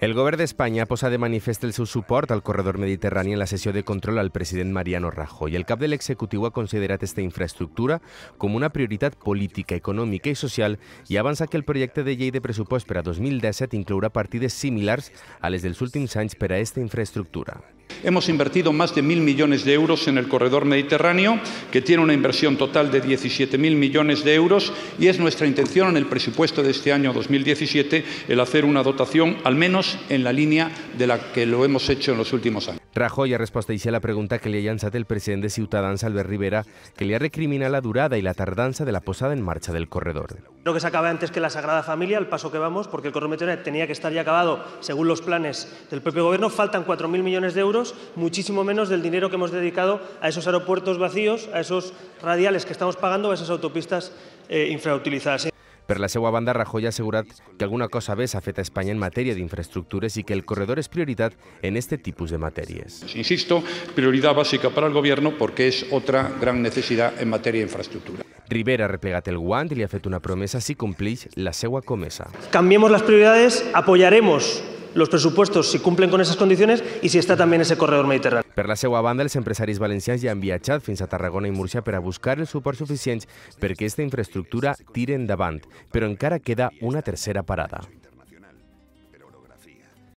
El govern d'Espanya posa de manifest el seu suport al corredor mediterrani en la sessió de control al president Mariano Rajoy. El cap de l'executiu ha considerat aquesta infraestructura com una prioritat política, econòmica i social i avança que el projecte de llei de pressupost per a 2017 inclourà partides similars a les dels últims anys per a aquesta infraestructura. Hemos invertido más de mil millones de euros en el corredor mediterráneo, que tiene una inversión total de 17.000 millones de euros, y es nuestra intención en el presupuesto de este año 2017 el hacer una dotación al menos en la línea de la que lo hemos hecho en los últimos años. Rajoy ha respuesta a la pregunta que le ha del Presidente presidente de Ciutadans, Rivera, que le ha recriminado la durada y la tardanza de la posada en marcha del corredor. Lo que se acabe antes que la Sagrada Familia, al paso que vamos, porque el corredor tenía que estar ya acabado según los planes del propio gobierno. Faltan 4.000 millones de euros, muchísimo menos del dinero que hemos dedicado a esos aeropuertos vacíos, a esos radiales que estamos pagando, a esas autopistas eh, infrautilizadas. Pero la seva banda, Rajoy ha que alguna cosa bé afecta afecta a España en de infraestructuras y que el corredor es prioridad en este tipo de materias. Pues, insisto, prioridad básica para el gobierno porque es otra gran necesidad en materia de infraestructura. Rivera ha replegat el guant i li ha fet una promesa si compleix la seva comesa. Cambiemos las prioridades, apoyaremos los presupuestos si cumplen con esas condiciones y si está también ese corredor mediterrani. Per la seva banda, els empresaris valencians ja han viatjat fins a Tarragona i Múrcia per a buscar els suports suficients perquè aquesta infraestructura tire endavant, però encara queda una tercera parada.